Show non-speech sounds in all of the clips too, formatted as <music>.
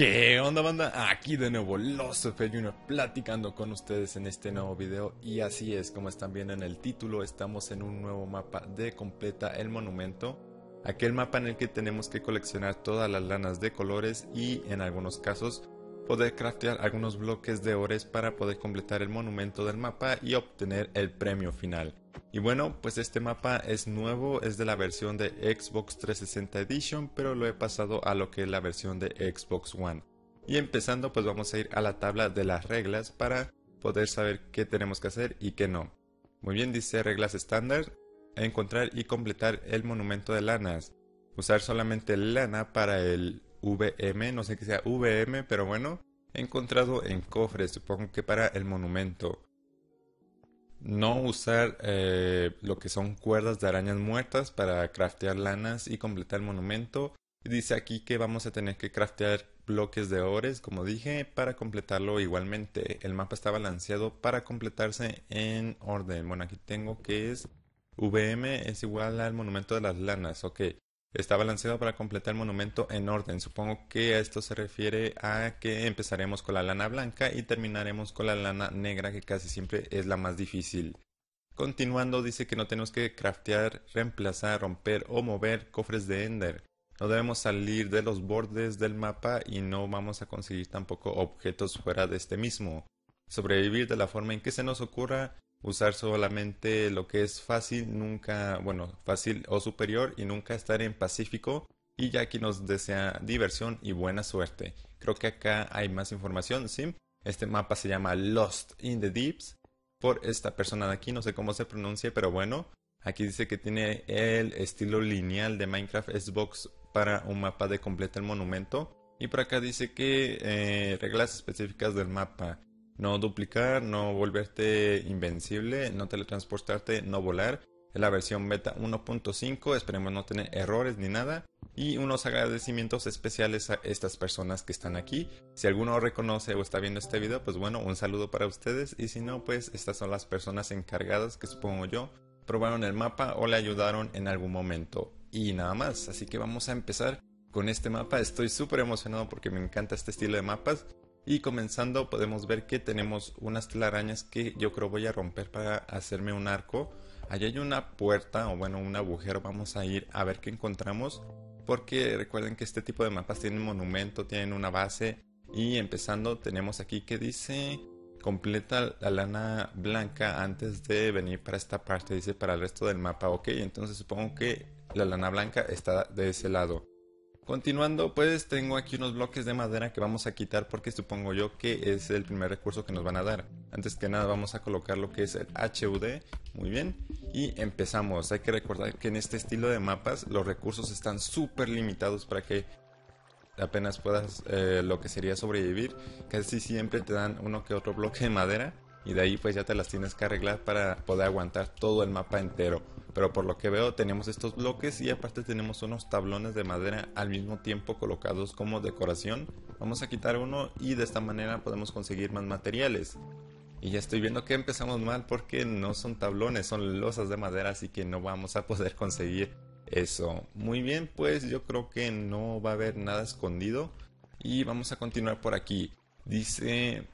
¿Qué onda banda? Aquí de nuevo Los Junior platicando con ustedes en este nuevo video y así es como están viendo en el título estamos en un nuevo mapa de completa el monumento aquel mapa en el que tenemos que coleccionar todas las lanas de colores y en algunos casos poder craftear algunos bloques de ores para poder completar el monumento del mapa y obtener el premio final y bueno, pues este mapa es nuevo, es de la versión de Xbox 360 Edition, pero lo he pasado a lo que es la versión de Xbox One. Y empezando pues vamos a ir a la tabla de las reglas para poder saber qué tenemos que hacer y qué no. Muy bien, dice reglas estándar, encontrar y completar el monumento de lanas. Usar solamente lana para el VM, no sé qué sea VM, pero bueno, encontrado en cofres, supongo que para el monumento. No usar eh, lo que son cuerdas de arañas muertas para craftear lanas y completar el monumento. Dice aquí que vamos a tener que craftear bloques de ores, como dije, para completarlo igualmente. El mapa está balanceado para completarse en orden. Bueno, aquí tengo que es VM es igual al monumento de las lanas. Ok, Está balanceado para completar el monumento en orden. Supongo que a esto se refiere a que empezaremos con la lana blanca y terminaremos con la lana negra que casi siempre es la más difícil. Continuando dice que no tenemos que craftear, reemplazar, romper o mover cofres de Ender. No debemos salir de los bordes del mapa y no vamos a conseguir tampoco objetos fuera de este mismo. Sobrevivir de la forma en que se nos ocurra usar solamente lo que es fácil, nunca, bueno, fácil o superior y nunca estar en pacífico. Y ya que nos desea diversión y buena suerte. Creo que acá hay más información, ¿sí? Este mapa se llama Lost in the Deeps por esta persona de aquí, no sé cómo se pronuncia, pero bueno. Aquí dice que tiene el estilo lineal de Minecraft Xbox para un mapa de completo el monumento. Y por acá dice que eh, reglas específicas del mapa no duplicar, no volverte invencible, no teletransportarte, no volar. Es la versión beta 1.5, esperemos no tener errores ni nada. Y unos agradecimientos especiales a estas personas que están aquí. Si alguno reconoce o está viendo este video, pues bueno, un saludo para ustedes. Y si no, pues estas son las personas encargadas que supongo yo probaron el mapa o le ayudaron en algún momento. Y nada más, así que vamos a empezar con este mapa. Estoy súper emocionado porque me encanta este estilo de mapas. Y comenzando podemos ver que tenemos unas telarañas que yo creo voy a romper para hacerme un arco. Allí hay una puerta o bueno un agujero, vamos a ir a ver qué encontramos. Porque recuerden que este tipo de mapas tienen monumento, tienen una base. Y empezando tenemos aquí que dice completa la lana blanca antes de venir para esta parte, dice para el resto del mapa, ok, entonces supongo que la lana blanca está de ese lado. Continuando, pues tengo aquí unos bloques de madera que vamos a quitar porque supongo yo que es el primer recurso que nos van a dar. Antes que nada vamos a colocar lo que es el HUD, muy bien, y empezamos. Hay que recordar que en este estilo de mapas los recursos están súper limitados para que apenas puedas eh, lo que sería sobrevivir. Casi siempre te dan uno que otro bloque de madera y de ahí pues ya te las tienes que arreglar para poder aguantar todo el mapa entero. Pero por lo que veo tenemos estos bloques y aparte tenemos unos tablones de madera al mismo tiempo colocados como decoración. Vamos a quitar uno y de esta manera podemos conseguir más materiales. Y ya estoy viendo que empezamos mal porque no son tablones, son losas de madera, así que no vamos a poder conseguir eso. Muy bien, pues yo creo que no va a haber nada escondido. Y vamos a continuar por aquí. Dice,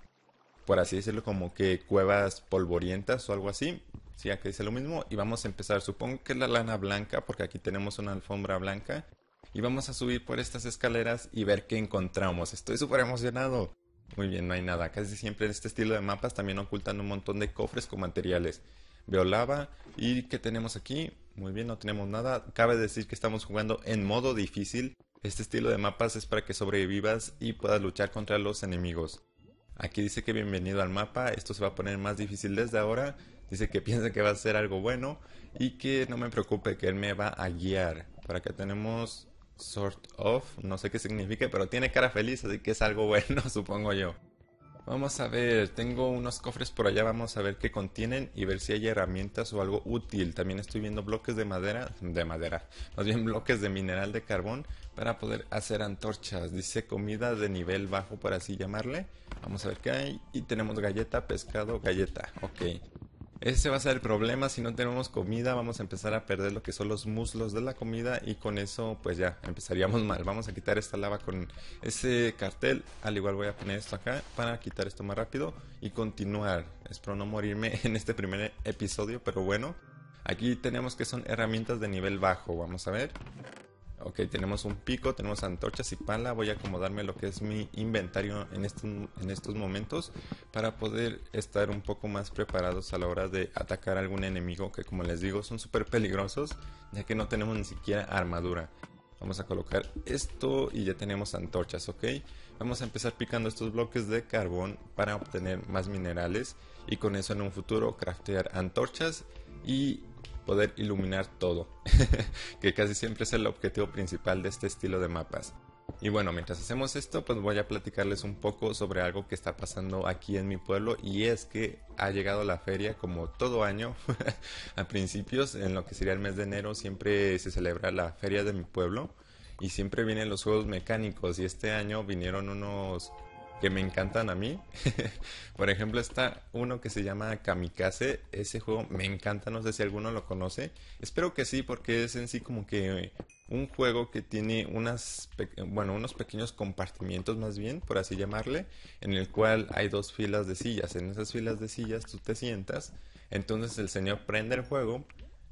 por así decirlo, como que cuevas polvorientas o algo así. Sí, aquí dice lo mismo y vamos a empezar. Supongo que es la lana blanca porque aquí tenemos una alfombra blanca. Y vamos a subir por estas escaleras y ver qué encontramos. Estoy súper emocionado. Muy bien, no hay nada. Casi siempre en este estilo de mapas también ocultan un montón de cofres con materiales. Veo lava. ¿Y qué tenemos aquí? Muy bien, no tenemos nada. Cabe decir que estamos jugando en modo difícil. Este estilo de mapas es para que sobrevivas y puedas luchar contra los enemigos. Aquí dice que bienvenido al mapa. Esto se va a poner más difícil desde ahora. Dice que <laughs> piensa que va a ser algo bueno y que no me preocupe, que él me va a guiar. Por acá tenemos sort of, no sé qué significa, pero tiene cara feliz, así que es algo <laughs> bueno, supongo yo. Vamos a ver, tengo unos cofres por allá, vamos a ver qué contienen y ver si hay herramientas o algo útil. También estoy viendo bloques de madera, de madera, más bien bloques de mineral de carbón para poder hacer antorchas. Dice comida de nivel bajo, por así llamarle. Vamos a ver qué hay. Y tenemos galleta, pescado, galleta. Ok. Ese va a ser el problema, si no tenemos comida vamos a empezar a perder lo que son los muslos de la comida y con eso pues ya empezaríamos mal. Vamos a quitar esta lava con ese cartel, al igual voy a poner esto acá para quitar esto más rápido y continuar. Espero no morirme <laughs> en este primer episodio, pero bueno, aquí tenemos que son herramientas de nivel bajo, vamos a ver. Ok, tenemos un pico, tenemos antorchas y pala. Voy a acomodarme lo que es mi inventario en, este, en estos momentos para poder estar un poco más preparados a la hora de atacar algún enemigo que como les digo son súper peligrosos ya que no tenemos ni siquiera armadura. Vamos a colocar esto y ya tenemos antorchas, ¿ok? Vamos a empezar picando estos bloques de carbón para obtener más minerales y con eso en un futuro craftear antorchas y poder iluminar todo, <laughs> que casi siempre es el objetivo principal de este estilo de mapas. Y bueno, mientras hacemos esto, pues voy a platicarles un poco sobre algo que está pasando aquí en mi pueblo y es que ha llegado la feria como todo año. <laughs> a principios, en lo que sería el mes de enero, siempre se celebra la feria de mi pueblo y siempre vienen los juegos mecánicos y este año vinieron unos que me encantan a mí. <laughs> Por ejemplo, está uno que se llama Kamikaze. Ese juego me encanta, no sé si alguno lo conoce. Espero que sí, porque es en sí como que un juego que tiene unas, bueno, unos pequeños compartimientos más bien, por así llamarle, en el cual hay dos filas de sillas. En esas filas de sillas tú te sientas. Entonces el señor prende el juego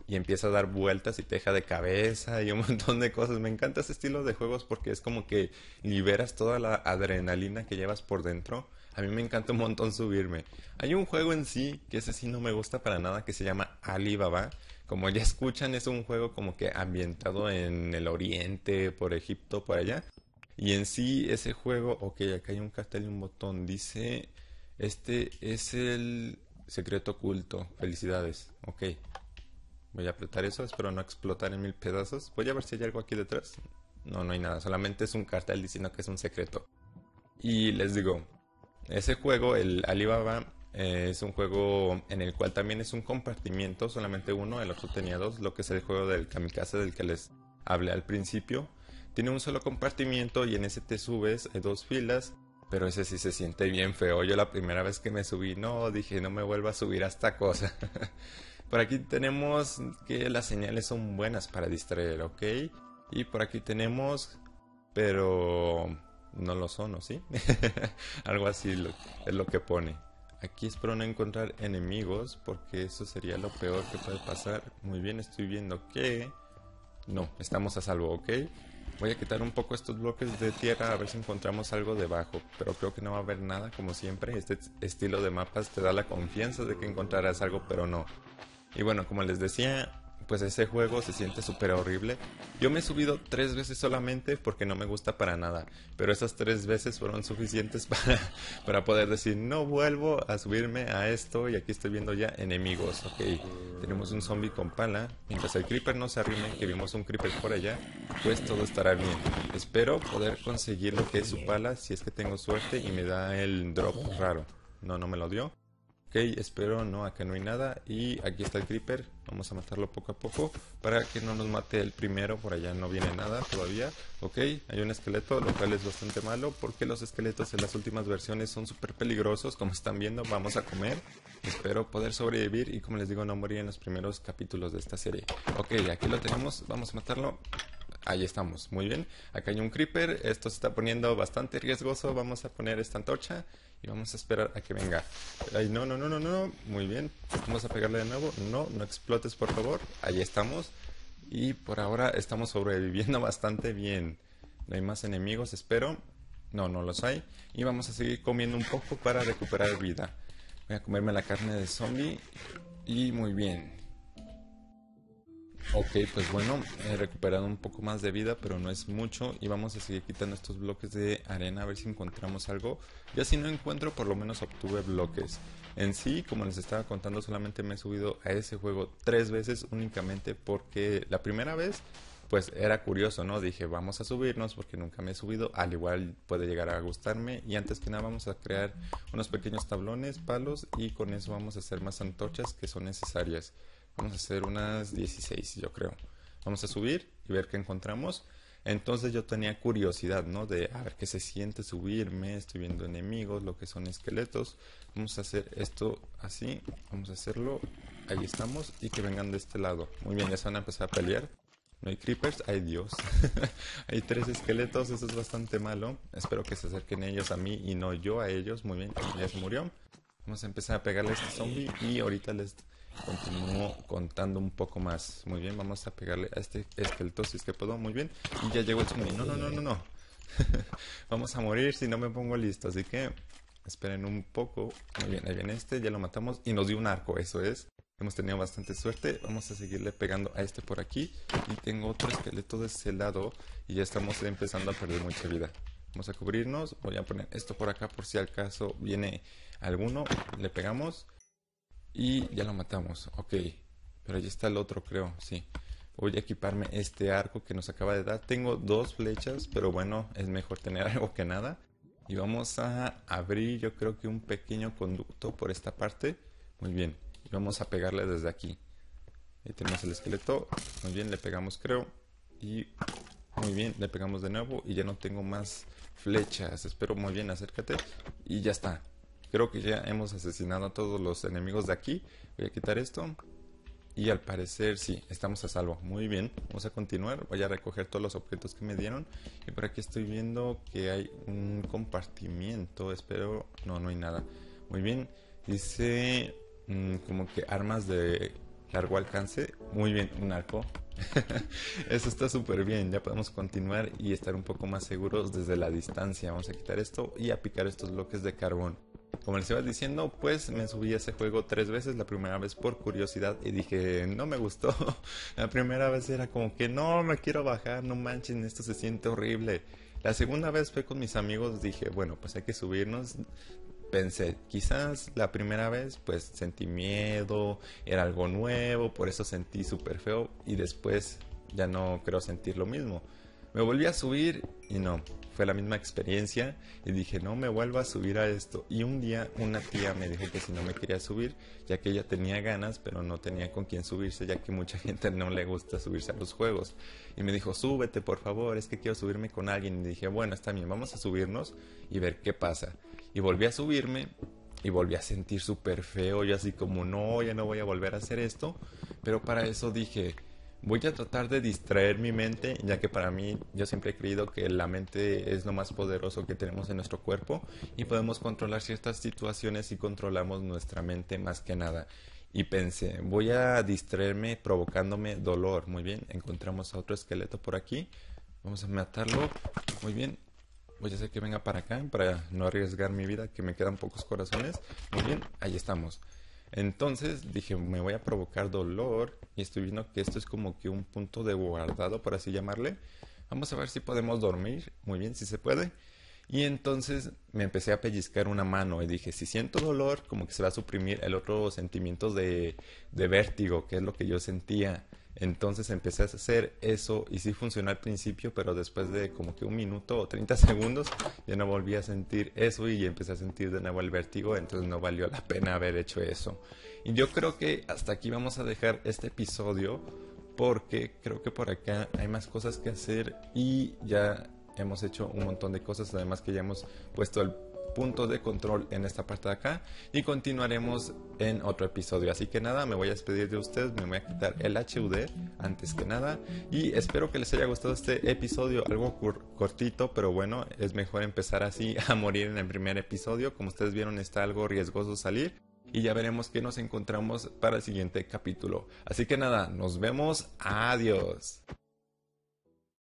y empieza a dar vueltas y teja de cabeza y un <laughs> montón de cosas. Me encanta ese estilo de juegos porque es como que liberas toda la adrenalina que llevas por dentro. A mí me encanta un montón subirme. Hay un juego en sí que ese sí no me gusta para nada que se llama Alibaba. Como ya escuchan, es un juego como que ambientado en el oriente, por Egipto, por allá. Y en sí ese juego, ok, acá hay un cartel y un botón. Dice, este es el secreto oculto. Felicidades. Ok, Voy a apretar eso, espero no explotar en mil pedazos. Voy a ver si hay algo aquí detrás. No, no hay nada, solamente es un cartel diciendo que es un secreto. Y les digo, ese juego, el Alibaba, eh, es un juego en el cual también es un compartimiento, solamente uno, el otro tenía dos, lo que es el juego del kamikaze del que les hablé al principio. Tiene un solo compartimiento y en ese te subes, dos filas, pero ese sí se siente bien feo. Yo la primera vez que me subí, no, dije, no me vuelva a subir a esta cosa. <laughs> Por aquí tenemos que las señales son buenas para distraer, ¿ok? Y por aquí tenemos, pero no lo son, ¿o sí? <laughs> Algo así es lo que pone. Aquí espero no encontrar enemigos porque eso sería lo peor que puede pasar. Muy bien, estoy viendo que... No, estamos a salvo, ¿ok? Voy a quitar un poco estos bloques de tierra a ver si encontramos algo debajo, pero creo que no va a haber nada como siempre. Este estilo de mapas te da la confianza de que encontrarás algo, pero no. Y bueno, como les decía, pues ese juego se siente súper horrible. Yo me he subido tres veces solamente porque no me gusta para nada, pero esas tres veces fueron suficientes <laughs> para, para poder decir, no vuelvo a subirme a esto y aquí estoy viendo ya enemigos, ok. Tenemos un zombie con pala, mientras el creeper no se arrime, que vimos un creeper por allá, pues todo estará bien. Espero poder conseguir lo que es su pala si es que tengo suerte y me da el drop raro. No, no me lo dio. Ok, espero no, acá no hay nada. Y aquí está el creeper. Vamos a matarlo poco a poco para que no nos mate el primero. Por allá no viene nada todavía. Ok, hay un esqueleto, lo cual es bastante malo porque los esqueletos en las últimas versiones son súper peligrosos. Como están viendo, vamos a comer. Espero poder sobrevivir y como les digo, no morir en los primeros capítulos de esta serie. Ok, aquí lo tenemos. Vamos a matarlo. Ahí estamos, muy bien. Acá hay un creeper, esto se está poniendo bastante riesgoso. Vamos a poner esta antorcha y vamos a esperar a que venga. Ay, no, no, no, no, no, muy bien. Vamos a pegarle de nuevo. No, no explotes, por favor. Ahí estamos. Y por ahora estamos sobreviviendo <laughs> bastante bien. No hay más enemigos, espero. No, no los hay. Y vamos a seguir comiendo un poco para recuperar vida. Voy a comerme la carne de zombie. Y muy bien. Ok, pues bueno, he recuperado un poco más de vida, pero no es mucho. Y vamos a seguir quitando estos bloques de arena a ver si encontramos algo. Ya si no encuentro, por lo menos obtuve bloques. En sí, como les estaba contando, solamente me he subido a ese juego tres veces únicamente porque la primera vez pues era curioso, ¿no? Dije, vamos a subirnos porque nunca me he subido, al igual puede llegar a gustarme y antes que nada vamos a crear unos pequeños tablones, palos y con eso vamos a hacer más antorchas que son necesarias. Vamos a hacer unas 16, yo creo. Vamos a subir y ver qué encontramos. Entonces yo tenía curiosidad, ¿no? De a ver qué se siente subirme, estoy viendo enemigos, lo que son esqueletos. Vamos a hacer esto así, vamos a hacerlo. Ahí estamos y que vengan de este lado. Muy bien, ya se van a empezar a pelear. No hay creepers, ay Dios. <laughs> hay tres esqueletos, eso es bastante malo. Espero que se acerquen ellos a mí y no yo a ellos. Muy bien, ya se murió. Vamos a empezar a pegarle a este zombie y ahorita les continúo contando un poco más. Muy bien, vamos a pegarle a este esqueleto si es que puedo. Muy bien. Y ya llegó el No, no, no, no, no. <laughs> vamos a morir si no me pongo listo. Así que esperen un poco. Muy bien, ahí viene este. Ya lo matamos y nos dio un arco. Eso es. Hemos tenido bastante suerte. Vamos a seguirle pegando a este por aquí. Y tengo otro esqueleto de ese lado. Y ya estamos empezando a perder mucha vida. Vamos a cubrirnos. Voy a poner esto por acá por si al caso viene alguno. Le pegamos. Y ya lo matamos. Ok. Pero ahí está el otro, creo. Sí. Voy a equiparme este arco que nos acaba de dar. Tengo dos flechas, pero bueno, es mejor tener <laughs> algo que nada. Y vamos a abrir, yo creo que un pequeño conducto por esta parte. Muy bien. Y vamos a pegarle desde aquí. Ahí tenemos el esqueleto. Muy bien, le pegamos, creo. Y muy bien, le pegamos de nuevo. Y ya no tengo más flechas. Espero muy bien, acércate. Y ya está. Creo que ya hemos asesinado a todos los enemigos de aquí. Voy a quitar esto. Y al parecer sí, estamos a salvo. Muy bien, vamos a continuar. Voy a recoger todos los objetos que me dieron. Y por aquí estoy viendo que hay un compartimiento. Espero... No, no hay nada. Muy bien. Dice mm, como que armas de largo alcance. Muy bien, un arco. <laughs> Eso está súper bien. Ya podemos continuar y estar un poco más seguros desde la distancia. Vamos a quitar esto y a picar estos bloques de carbón. Como les iba diciendo, pues me subí a ese juego tres veces. La primera vez por curiosidad y dije, no me gustó. <laughs> la primera vez era como que no me quiero bajar, no manchen, esto se siente horrible. La segunda vez fue con mis amigos, dije, bueno, pues hay que subirnos. Pensé, quizás la primera vez pues sentí miedo, era algo nuevo, por eso sentí súper feo y después ya no creo sentir lo mismo. Me volví a subir y no, fue la misma experiencia y dije, no me vuelvo a subir a esto. Y un día una tía me dijo que si no me quería subir, ya que ella tenía ganas, pero no tenía con quién subirse, ya que mucha <laughs> gente no le gusta subirse a los juegos. Y me dijo, súbete por favor, es que quiero subirme con alguien. Y dije, bueno, está bien, vamos a subirnos y ver qué pasa. Y volví a subirme y volví a sentir súper feo, y así como, no, ya no voy a volver a hacer esto. Pero para eso dije, Voy a tratar de distraer mi mente, ya que para mí yo siempre he creído que la mente es lo más poderoso que tenemos en nuestro cuerpo y podemos controlar ciertas situaciones si controlamos nuestra mente más que nada. Y pensé, voy a distraerme provocándome dolor. Muy bien, encontramos a otro esqueleto por aquí. Vamos a matarlo. Muy bien. Voy a hacer que venga para acá para no arriesgar mi vida, que me quedan pocos corazones. Muy bien, ahí estamos. Entonces dije, me voy a provocar dolor y estoy viendo que esto es como que un punto de guardado, por así llamarle. Vamos a ver si podemos dormir. Muy bien, si se puede. Y entonces me empecé a pellizcar una mano y dije, si siento dolor, como que se va a suprimir el otro sentimiento de, de vértigo, que es lo que yo sentía. Entonces empecé a hacer eso y sí funcionó al principio, pero después de como que un minuto o 30 <laughs> segundos ya no volví a sentir eso y empecé a sentir de nuevo el vértigo, entonces no valió la pena haber hecho eso. Y yo creo que hasta aquí vamos a dejar este episodio porque creo que por acá hay más cosas que hacer y ya hemos hecho un montón de cosas, además que ya hemos puesto el puntos de control en esta parte de acá y continuaremos en otro episodio. Así que nada, me voy a despedir de ustedes, me voy a quitar el HUD antes que nada y espero que les haya gustado este episodio, algo cortito, pero bueno, es mejor empezar así <laughs> a morir en el primer episodio. Como ustedes vieron, está algo riesgoso salir y ya veremos qué nos encontramos para el siguiente capítulo. Así que nada, nos vemos, adiós.